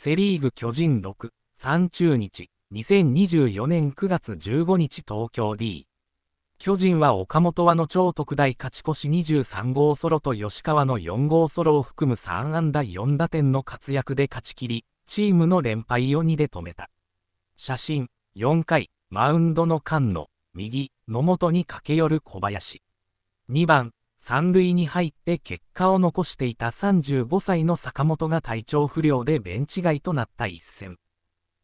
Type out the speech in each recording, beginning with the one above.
セリーグ巨人6、30日、2024年9月15日東京 D。巨人は岡本和の超特大勝ち越し23号ソロと吉川の4号ソロを含む3安打4打点の活躍で勝ち切り、チームの連敗を2で止めた。写真、4回、マウンドの間の、右、野本に駆け寄る小林。2番、3塁に入って結果を残していた35歳の坂本が体調不良でベンチ外となった一戦。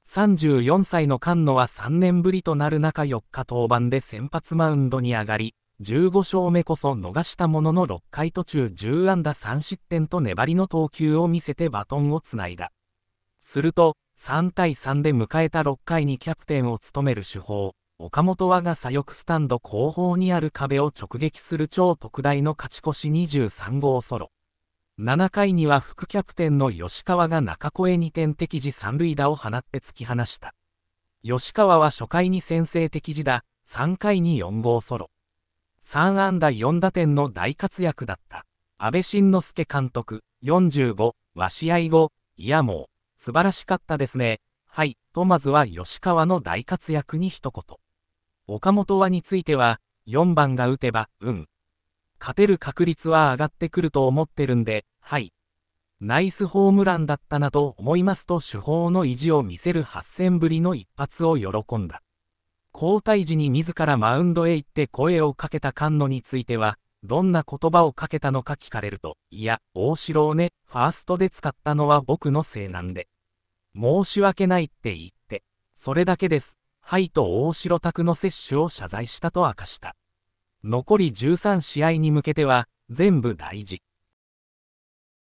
34歳の菅野は3年ぶりとなる中4日登板で先発マウンドに上がり、15勝目こそ逃したものの6回途中10安打3失点と粘りの投球を見せてバトンをつないだ。すると、3対3で迎えた6回にキャプテンを務める主砲、岡本和が左翼スタンド後方にある壁を直撃する超特大の勝ち越し23号ソロ。7回には副キャプテンの吉川が中越に点滴時三塁打を放って突き放した。吉川は初回に先制的時打、3回に4号ソロ。3安打4打点の大活躍だった。安倍晋之助監督、45、は試合後、いやもう、素晴らしかったですね。はい、とまずは吉川の大活躍に一言。岡本はについては、4番が打てば、うん。勝てる確率は上がってくると思ってるんで、はい。ナイスホームランだったなと思いますと主砲の意地を見せる8戦ぶりの一発を喜んだ。交代時に自らマウンドへ行って声をかけた菅野については、どんな言葉をかけたのか聞かれると、いや、大城をね、ファーストで使ったのは僕のせいなんで。申し訳ないって言って、それだけです、イと大城拓の接種を謝罪したと明かした。残り13試合に向けては、全部大事。